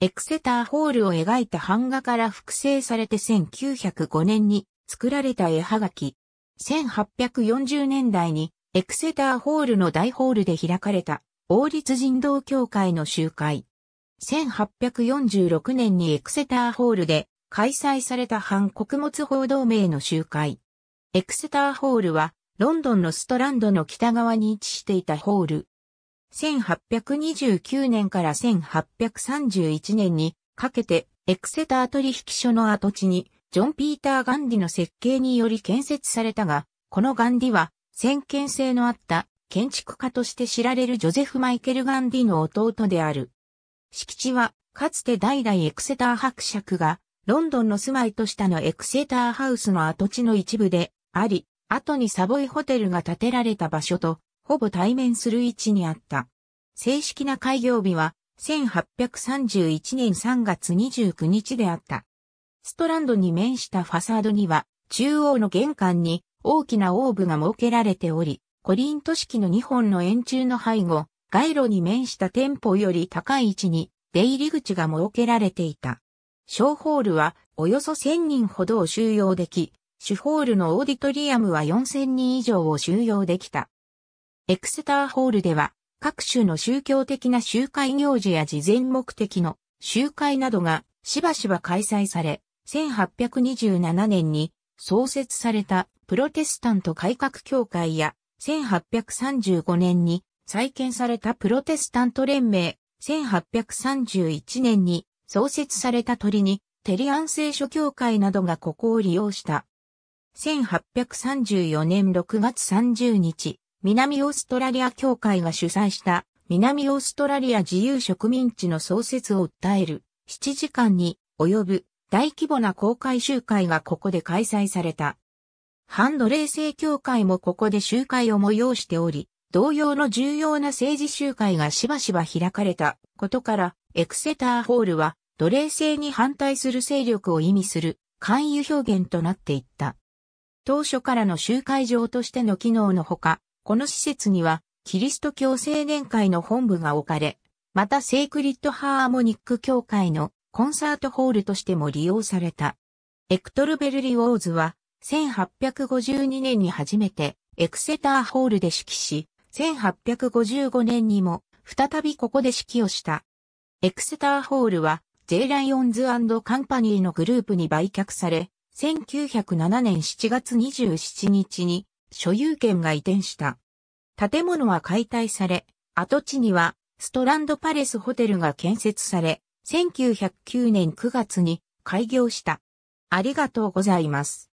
エクセターホールを描いた版画から複製されて1905年に作られた絵はがき。1840年代にエクセターホールの大ホールで開かれた王立人道協会の集会。1846年にエクセターホールで開催された反穀物報道名の集会。エクセターホールはロンドンのストランドの北側に位置していたホール。1829年から1831年にかけてエクセター取引所の跡地にジョン・ピーター・ガンディの設計により建設されたが、このガンディは先見性のあった建築家として知られるジョゼフ・マイケル・ガンディの弟である。敷地はかつて代々エクセター伯爵がロンドンの住まいとしたのエクセターハウスの跡地の一部であり、後にサボイホテルが建てられた場所とほぼ対面する位置にあった。正式な開業日は1831年3月29日であった。ストランドに面したファサードには中央の玄関に大きなオーブが設けられており、コリント式の2本の円柱の背後、街路に面した店舗より高い位置に出入り口が設けられていた。小ホールはおよそ1000人ほどを収容でき、主ホールのオーディトリアムは4000人以上を収容できた。エクセターホールでは、各種の宗教的な集会行事や事前目的の集会などがしばしば開催され、1827年に創設されたプロテスタント改革協会や1835年に再建されたプロテスタント連盟、1831年に創設された鳥にテリアン聖書協会などがここを利用した。1834年6月30日、南オーストラリア協会が主催した南オーストラリア自由植民地の創設を訴える7時間に及ぶ大規模な公開集会がここで開催された。反奴隷制協会もここで集会を催しており、同様の重要な政治集会がしばしば開かれたことから、エクセターホールは奴隷制に反対する勢力を意味する勧誘表現となっていった。当初からの集会場としての機能のほか、この施設には、キリスト教青年会の本部が置かれ、またセイクリッドハーモニック協会のコンサートホールとしても利用された。エクトル・ベルリオーズは、1852年に初めてエクセターホールで指揮し、1855年にも再びここで指揮をした。エクセターホールは J ライオンズカンパニーのグループに売却され、1907年7月27日に所有権が移転した。建物は解体され、跡地にはストランドパレスホテルが建設され、1909年9月に開業した。ありがとうございます。